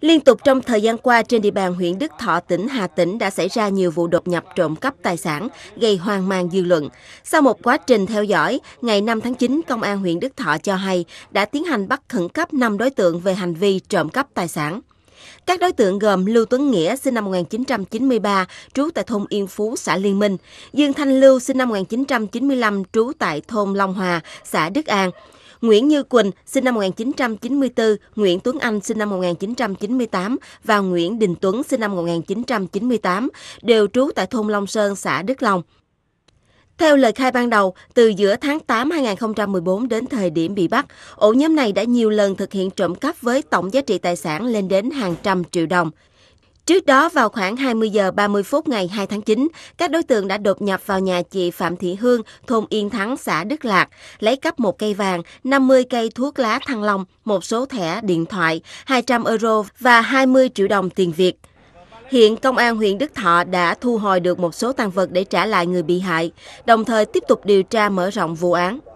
Liên tục trong thời gian qua trên địa bàn huyện Đức Thọ, tỉnh Hà Tĩnh đã xảy ra nhiều vụ đột nhập trộm cắp tài sản, gây hoang mang dư luận. Sau một quá trình theo dõi, ngày 5 tháng 9, Công an huyện Đức Thọ cho hay đã tiến hành bắt khẩn cấp 5 đối tượng về hành vi trộm cắp tài sản. Các đối tượng gồm Lưu Tuấn Nghĩa sinh năm 1993, trú tại thôn Yên Phú, xã Liên Minh, Dương Thanh Lưu sinh năm 1995, trú tại thôn Long Hòa, xã Đức An, Nguyễn Như Quỳnh, sinh năm 1994, Nguyễn Tuấn Anh, sinh năm 1998 và Nguyễn Đình Tuấn, sinh năm 1998, đều trú tại thôn Long Sơn, xã Đức Long. Theo lời khai ban đầu, từ giữa tháng 8 2014 đến thời điểm bị bắt, ổ nhóm này đã nhiều lần thực hiện trộm cắp với tổng giá trị tài sản lên đến hàng trăm triệu đồng. Trước đó vào khoảng 20 giờ 30 phút ngày 2 tháng 9, các đối tượng đã đột nhập vào nhà chị Phạm Thị Hương, thôn Yên Thắng, xã Đức Lạc, lấy cắp một cây vàng, 50 cây thuốc lá thăng long, một số thẻ điện thoại, 200 euro và 20 triệu đồng tiền Việt. Hiện công an huyện Đức Thọ đã thu hồi được một số tăng vật để trả lại người bị hại, đồng thời tiếp tục điều tra mở rộng vụ án.